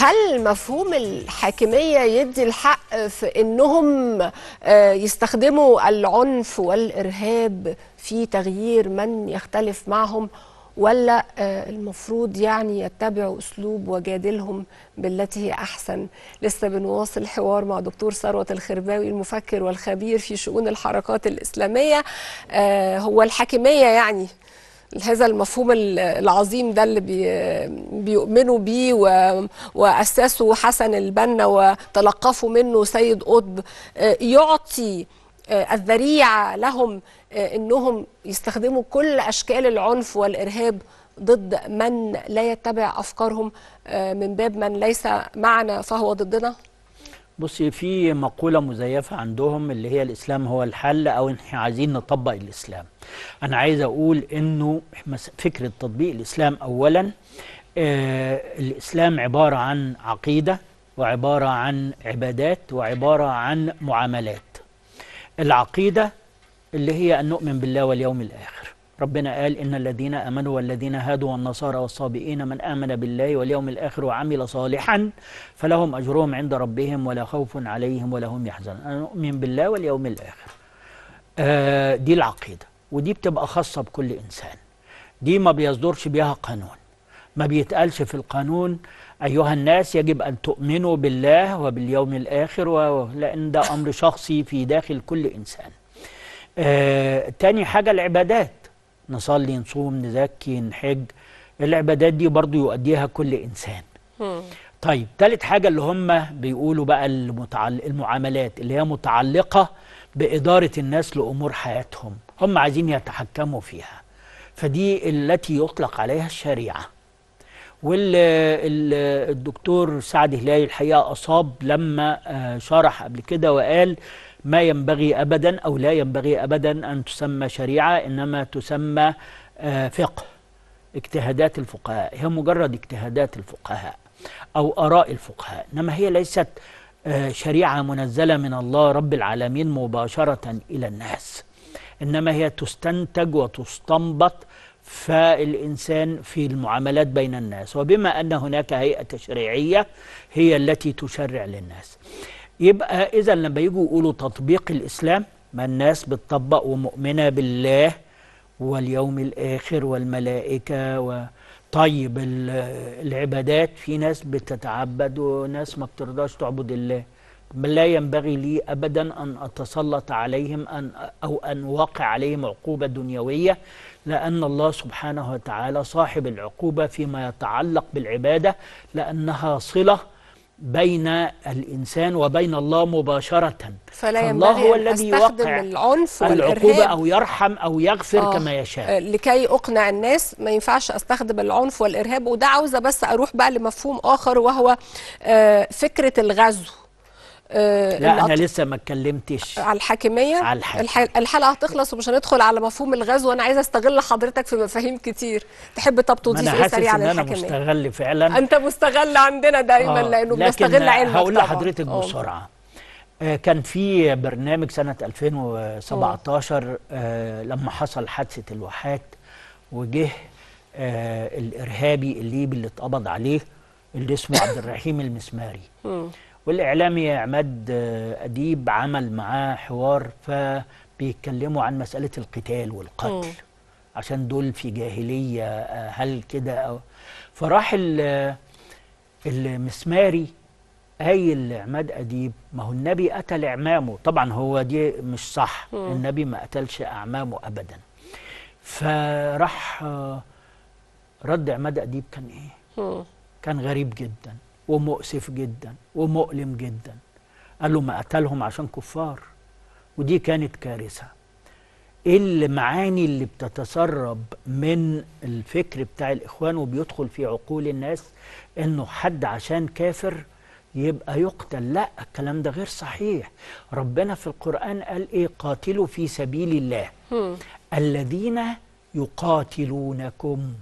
هل مفهوم الحاكمية يدي الحق في أنهم آه، يستخدموا العنف والإرهاب في تغيير من يختلف معهم ولا آه، المفروض يعني يتبعوا أسلوب وجادلهم بالتي هي أحسن لسه بنواصل حوار مع دكتور ثروت الخرباوي المفكر والخبير في شؤون الحركات الإسلامية آه، هو الحاكمية يعني هذا المفهوم العظيم ده اللي بيؤمنوا بيه وأسسوا حسن البنا وتلقفوا منه سيد قطب آه، يعطي آه، الذريعة لهم آه، أنهم يستخدموا كل أشكال العنف والإرهاب ضد من لا يتبع أفكارهم من باب من ليس معنا فهو ضدنا؟ بصي في مقولة مزيفة عندهم اللي هي الإسلام هو الحل أو إحنا عايزين نطبق الإسلام. أنا عايز أقول إنه فكرة تطبيق الإسلام أولاً آه الإسلام عبارة عن عقيدة وعبارة عن عبادات وعبارة عن معاملات. العقيدة اللي هي أن نؤمن بالله واليوم الآخر. ربنا قال إن الذين آمنوا والذين هادوا والنصارى والصابئين من آمن بالله واليوم الآخر وعمل صالحا فلهم أجرهم عند ربهم ولا خوف عليهم ولا هم يحزنون أنا أؤمن بالله واليوم الآخر آه دي العقيدة ودي بتبقى خاصة بكل إنسان دي ما بيصدرش بيها قانون ما بيتقالش في القانون أيها الناس يجب أن تؤمنوا بالله وباليوم الآخر لأن ده أمر شخصي في داخل كل إنسان آه تاني حاجة العبادات نصلي نصوم نزكي نحج العبادات دي برضو يؤديها كل إنسان طيب ثالث حاجة اللي هم بيقولوا بقى المتعل... المعاملات اللي هي متعلقة بإدارة الناس لأمور حياتهم هم عايزين يتحكموا فيها فدي التي يطلق عليها الشريعة والدكتور سعد هلال الحقيقة أصاب لما آه، شرح قبل كده وقال ما ينبغي أبدا أو لا ينبغي أبدا أن تسمى شريعة إنما تسمى آه، فقه اجتهادات الفقهاء هي مجرد اجتهادات الفقهاء أو آراء الفقهاء إنما هي ليست آه، شريعة منزلة من الله رب العالمين مباشرة إلى الناس إنما هي تستنتج وتستنبط فالإنسان في المعاملات بين الناس وبما أن هناك هيئة تشريعية هي التي تشرع للناس يبقى إذا لما يجوا يقولوا تطبيق الإسلام ما الناس بتطبق ومؤمنة بالله واليوم الآخر والملائكة و... طيب العبادات في ناس بتتعبد وناس ما بترضاش تعبد الله لا ينبغي لي ابدا ان اتسلط عليهم ان او ان واقع عليهم عقوبه دنيويه لان الله سبحانه وتعالى صاحب العقوبه فيما يتعلق بالعباده لانها صله بين الإنسان وبين الله مباشرة فلا الله هو الذي يوقع العنف العقوبة أو يرحم أو يغفر آه كما يشاء آه، لكي أقنع الناس ما ينفعش أستخدم العنف والإرهاب وده عاوزة بس أروح بقى لمفهوم آخر وهو آه، فكرة الغزو آه، لا انا لسه ما اتكلمتش على الحاكميه على الحاكم. الحلقه هتخلص ومش هندخل على مفهوم الغزو وانا عايزه استغل حضرتك في مفاهيم كتير تحب طب تضيف ايه سريع على الحاكميه انا مستغل فعلا انت مستغل عندنا دايما آه لانه بنستغل علمك هقول لحضرتك بسرعه آه كان في برنامج سنه 2017 آه لما حصل حادثه الواحات وجه آه الارهابي الليبي اللي اتقبض عليه اللي اسمه عبد الرحيم المسماري والإعلامي عماد آه، أديب عمل معاه حوار فبيتكلموا عن مسألة القتال والقتل م. عشان دول في جاهلية آه، هل كده أو فراح آه، المسماري قايل لعماد أديب ما هو النبي قتل أعمامه طبعا هو دي مش صح م. النبي ما قتلش أعمامه أبدا فراح رد عماد أديب كان إيه م. كان غريب جدا ومؤسف جدا ومؤلم جدا قال له ما قتلهم عشان كفار ودي كانت كارثه إيه المعاني اللي بتتسرب من الفكر بتاع الاخوان وبيدخل في عقول الناس انه حد عشان كافر يبقى يقتل لا الكلام ده غير صحيح ربنا في القرآن قال ايه قاتلوا في سبيل الله الذين يقاتلونكم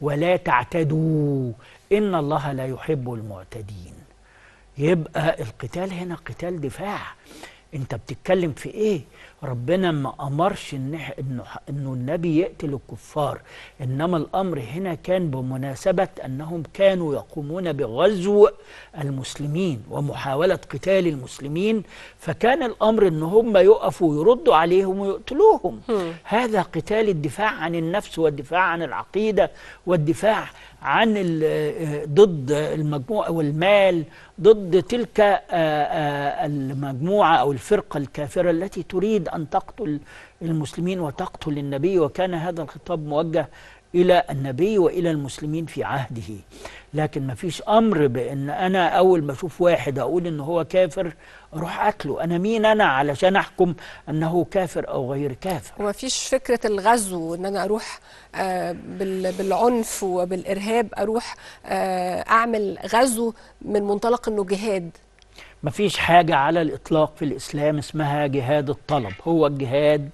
ولا تعتدوا إن الله لا يحب المعتدين يبقى القتال هنا قتال دفاع أنت بتتكلم في إيه ربنا ما امرش انه انه النبي يقتل الكفار انما الامر هنا كان بمناسبه انهم كانوا يقومون بغزو المسلمين ومحاوله قتال المسلمين فكان الامر ان هم يقفوا ويردوا عليهم ويقتلوهم هذا قتال الدفاع عن النفس والدفاع عن العقيده والدفاع عن ضد المجموعة أو المال ضد تلك آه، آه، المجموعة أو الفرقة الكافرة التي تريد أن تقتل المسلمين وتقتل النبي وكان هذا الخطاب موجه إلى النبي وإلى المسلمين في عهده لكن ما فيش أمر بأن أنا أول ما أشوف واحد أقول إن هو كافر أروح أكله أنا مين أنا علشان أحكم أنه كافر أو غير كافر وما فيش فكرة الغزو إن أنا أروح آه بالعنف وبالإرهاب أروح آه أعمل غزو من منطلق إنه جهاد مفيش حاجة على الإطلاق في الإسلام اسمها جهاد الطلب هو الجهاد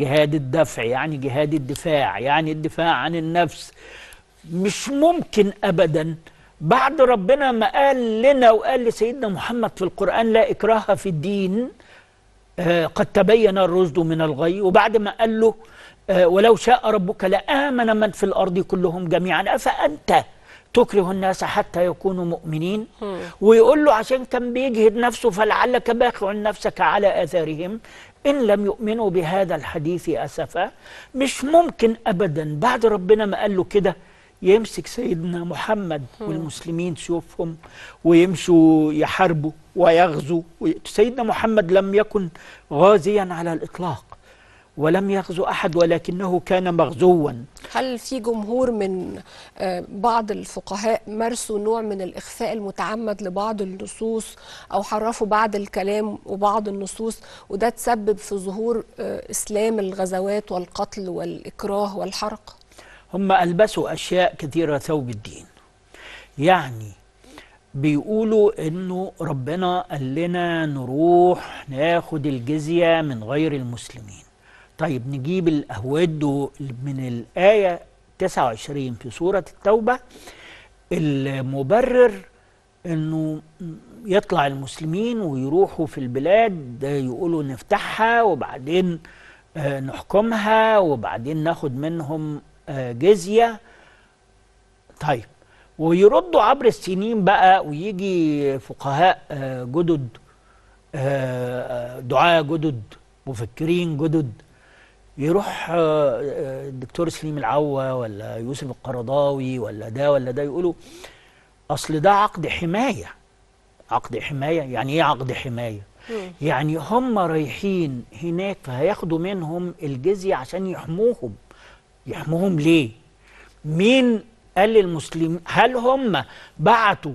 جهاد الدفع يعني جهاد الدفاع يعني الدفاع عن النفس مش ممكن أبدا بعد ربنا ما قال لنا وقال لسيدنا محمد في القرآن لا إكراه في الدين آه، قد تبين الرشد من الغي وبعد ما قال له آه، ولو شاء ربك لآمن من في الأرض كلهم جميعا أفأنت تكره الناس حتى يكونوا مؤمنين ويقول له عشان كان بيجهد نفسه فلعلك باخع نفسك على آثارهم إن لم يؤمنوا بهذا الحديث أسفا مش ممكن أبدا بعد ربنا ما قال له كده يمسك سيدنا محمد والمسلمين سيوفهم ويمشوا يحاربوا ويغزوا سيدنا محمد لم يكن غازيا على الإطلاق ولم يغزو أحد ولكنه كان مغزوا هل في جمهور من آه، بعض الفقهاء مارسوا نوع من الإخفاء المتعمد لبعض النصوص أو حرفوا بعض الكلام وبعض النصوص وده تسبب في ظهور آه، إسلام الغزوات والقتل والإكراه والحرق هم ألبسوا أشياء كثيرة ثوب الدين يعني بيقولوا انه ربنا قال لنا نروح ناخد الجزيه من غير المسلمين طيب نجيب الأهود من الآية 29 في سورة التوبة المبرر أنه يطلع المسلمين ويروحوا في البلاد يقولوا نفتحها وبعدين آه، نحكمها وبعدين ناخد منهم آه، جزية طيب ويردوا عبر السنين بقى ويجي فقهاء آه، جدد دعاة جدد مفكرين جدد يروح آه، آه، الدكتور سليم العوة ولا يوسف القرضاوي ولا ده ولا ده يقولوا أصل ده عقد حماية عقد حماية يعني إيه عقد حماية؟ يعني هم رايحين هناك فهياخدوا منهم الجزية عشان يحموهم يحموهم ليه؟ مين قال للمسلمين هل هم بعتوا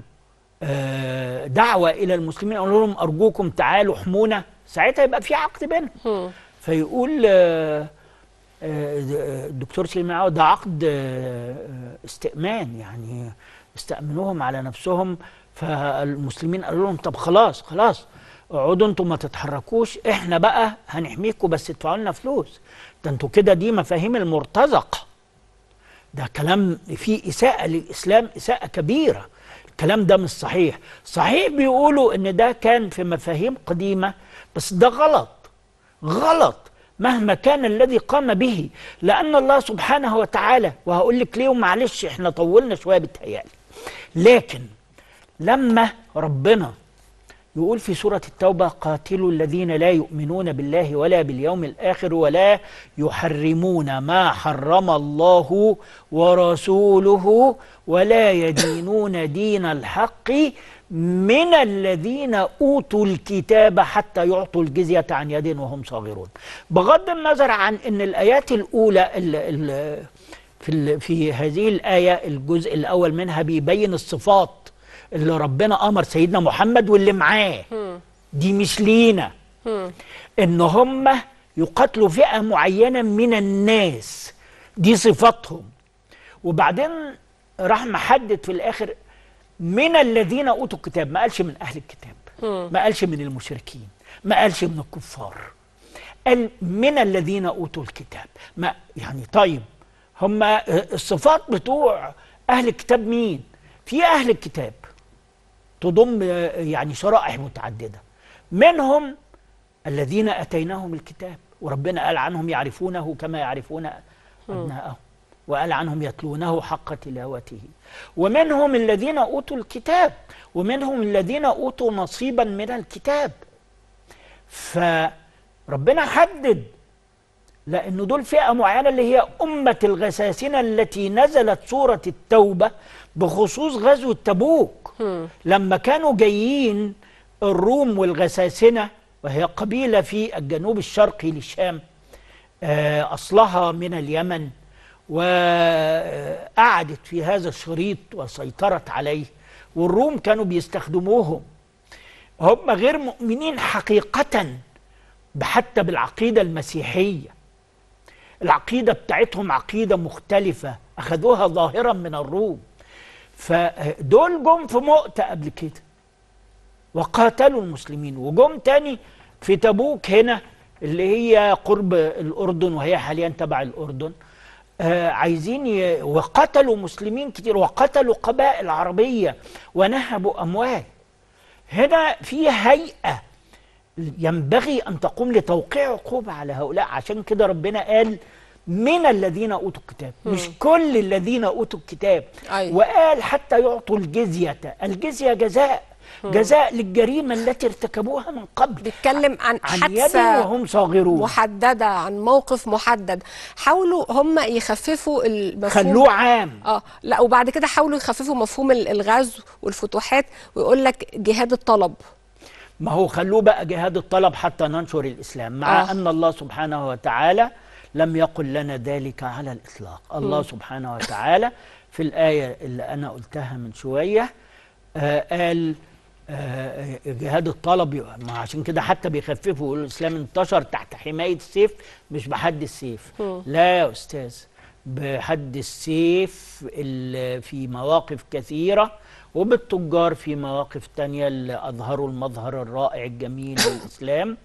آه، دعوة إلى المسلمين قالوا لهم أرجوكم تعالوا حمونا ساعتها يبقى في عقد بينهم فيقول آه، آه، الدكتور سليمان عوض ده عقد آه، استئمان يعني استأمنوهم على نفسهم فالمسلمين قالوا لهم طب خلاص خلاص اقعدوا انتم ما تتحركوش احنا بقى هنحميكم بس ادفعوا لنا فلوس ده انتوا كده دي مفاهيم المرتزقه ده كلام فيه اساءه للاسلام اساءه كبيره الكلام ده مش صحيح صحيح بيقولوا ان ده كان في مفاهيم قديمه بس ده غلط غلط مهما كان الذي قام به لأن الله سبحانه وتعالى وهقول لك ليه معلش احنا طولنا شوية بالتهيألي لكن لما ربنا يقول في سورة التوبة قاتلوا الذين لا يؤمنون بالله ولا باليوم الآخر ولا يحرمون ما حرم الله ورسوله ولا يدينون دين الحق من الذين أوتوا الكتاب حتى يعطوا الجزية عن يد وهم صاغرون بغض النظر عن أن الآيات الأولى ال ال في, في هذه الآية الجزء الأول منها بيبين الصفات اللي ربنا أمر سيدنا محمد واللي معاه دي مش لينا ان هم يقاتلوا فئه معينه من الناس دي صفاتهم وبعدين راح محدد في الاخر من الذين أوتوا الكتاب ما قالش من أهل الكتاب ما قالش من المشركين ما قالش من الكفار قال من الذين أوتوا الكتاب ما يعني طيب هم الصفات بتوع أهل الكتاب مين في أهل الكتاب تضم يعني شرائح متعددة منهم الذين أتيناهم الكتاب وربنا قال عنهم يعرفونه كما يعرفون أبناءهم وقال عنهم يتلونه حق تلاوته ومنهم الذين أوتوا الكتاب ومنهم الذين أوتوا نصيبا من الكتاب فربنا حدد لأن دول فئة معينة اللي هي أمة الغساسنة التي نزلت سورة التوبة بخصوص غزو تبوك لما كانوا جايين الروم والغساسنة وهي قبيلة في الجنوب الشرقي للشام آه، أصلها من اليمن وقعدت في هذا الشريط وسيطرت عليه والروم كانوا بيستخدموهم هم غير مؤمنين حقيقة حتى بالعقيدة المسيحية العقيدة بتاعتهم عقيدة مختلفة أخذوها ظاهرا من الروم فدول جم في مؤتة قبل كده وقاتلوا المسلمين وجم تاني في تبوك هنا اللي هي قرب الأردن وهي حاليا تبع الأردن آه، عايزين ي... وقتلوا مسلمين كتير وقتلوا قبائل عربية ونهبوا أموال هنا في هيئة ينبغي أن تقوم لتوقيع عقوبة على هؤلاء عشان كده ربنا قال من الذين أوتوا الكتاب مم. مش كل الذين أوتوا الكتاب أيوة. وقال حتى يعطوا الجزية الجزية جزاء جزاء للجريمة التي ارتكبوها من قبل بيتكلم عن, عن حادثة وهم صاغرون محددة عن موقف محدد حاولوا هم يخففوا المفهوم خلوه عام اه لا وبعد كده حاولوا يخففوا مفهوم الغزو والفتوحات ويقول لك جهاد الطلب ما هو خلوه بقى جهاد الطلب حتى ننشر الإسلام مع آه. أن الله سبحانه وتعالى لم يقل لنا ذلك على الإطلاق الله م. سبحانه وتعالى في الآية اللي أنا قلتها من شوية آه قال آه، آه، جهاد الطلب ما عشان كده حتى بيخففوا الاسلام انتشر تحت حمايه السيف مش بحد السيف لا يا استاذ بحد السيف في مواقف كثيره وبالتجار في مواقف تانية اللي اظهروا المظهر الرائع الجميل للاسلام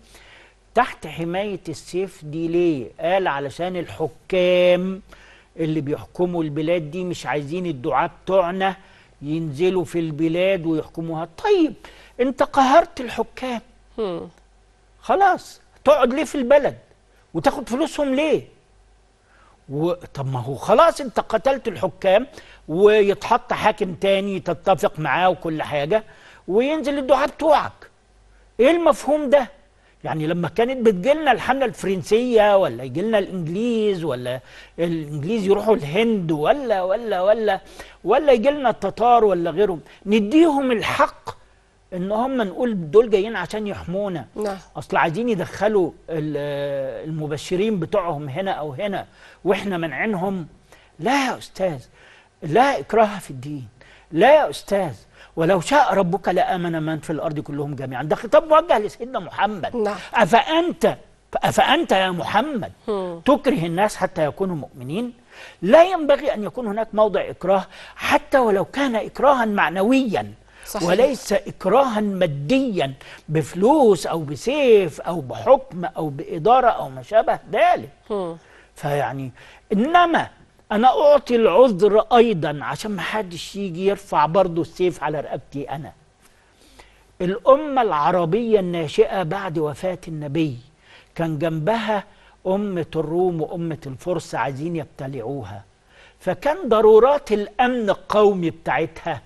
تحت حمايه السيف دي ليه؟ قال علشان الحكام اللي بيحكموا البلاد دي مش عايزين الدعاه بتوعنا ينزلوا في البلاد ويحكموها طيب انت قهرت الحكام خلاص تقعد ليه في البلد وتاخد فلوسهم ليه و... طب ما هو خلاص انت قتلت الحكام ويتحط حاكم تاني تتفق معاه وكل حاجه وينزل الدعاه بتوعك ايه المفهوم ده يعني لما كانت بتجيلنا الحملة الفرنسية ولا يجيلنا الإنجليز ولا الإنجليز يروحوا الهند ولا ولا ولا ولا يجيلنا التتار ولا غيرهم نديهم الحق ان هم نقول دول جايين عشان يحمونا نعم. اصل عايزين يدخلوا المبشرين بتوعهم هنا او هنا واحنا منعينهم لا يا استاذ لا اكراه في الدين لا يا استاذ ولو شاء ربك لآمن من في الأرض كلهم جميعا ده خطاب موجه لسيدنا محمد نعم. أفأنت أفأنت يا محمد هم. تكره الناس حتى يكونوا مؤمنين لا ينبغي أن يكون هناك موضع إكراه حتى ولو كان إكراها معنويا صحيح. وليس إكراها ماديا بفلوس أو بسيف أو بحكم أو بإدارة أو ما شابه ذلك فيعني إنما انا اعطي العذر ايضا عشان ما حدش يجي يرفع برضه السيف على رقبتي انا الامه العربيه الناشئه بعد وفاه النبي كان جنبها امه الروم وامه الفرس عايزين يبتلعوها فكان ضرورات الامن القومي بتاعتها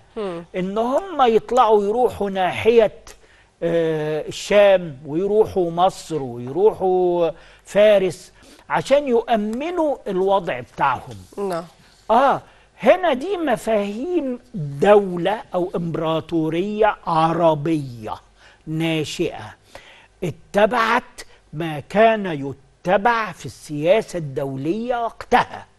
ان هم يطلعوا يروحوا ناحيه آه، الشام ويروحوا مصر ويروحوا فارس عشان يؤمنوا الوضع بتاعهم نعم اه هنا دي مفاهيم دولة أو إمبراطورية عربية ناشئة اتبعت ما كان يتبع في السياسة الدولية وقتها